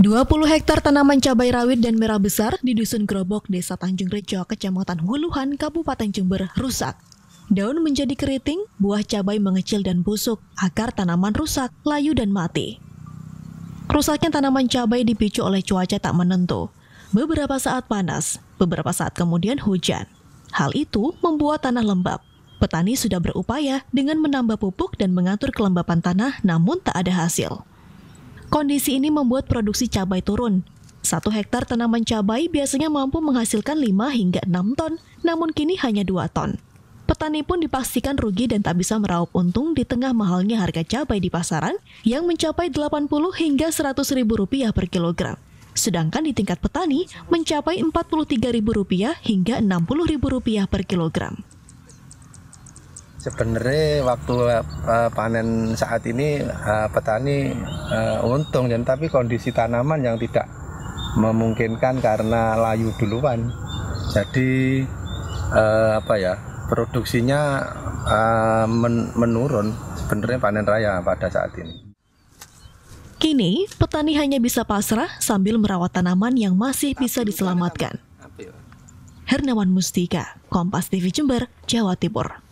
20 hektar tanaman cabai rawit dan merah besar di Dusun Gerobok, Desa Tanjung Rejo, Kecamatan Huluhan, Kabupaten Jember rusak. Daun menjadi keriting, buah cabai mengecil dan busuk, akar tanaman rusak, layu dan mati. Rusaknya tanaman cabai dipicu oleh cuaca tak menentu. Beberapa saat panas, beberapa saat kemudian hujan. Hal itu membuat tanah lembab. Petani sudah berupaya dengan menambah pupuk dan mengatur kelembapan tanah namun tak ada hasil. Kondisi ini membuat produksi cabai turun. Satu hektar tanaman cabai biasanya mampu menghasilkan 5 hingga 6 ton, namun kini hanya 2 ton. Petani pun dipastikan rugi dan tak bisa meraup untung di tengah mahalnya harga cabai di pasaran yang mencapai 80 hingga 100 ribu rupiah per kilogram. Sedangkan di tingkat petani mencapai 43 ribu rupiah hingga 60 ribu rupiah per kilogram sebenarnya waktu uh, panen saat ini uh, petani uh, untung dan tapi kondisi tanaman yang tidak memungkinkan karena layu duluan jadi uh, apa ya produksinya uh, men menurun sebenarnya panen raya pada saat ini kini petani hanya bisa pasrah sambil merawat tanaman yang masih bisa diselamatkan Hernawan Mustika Kompas TV Jember Jawa Timur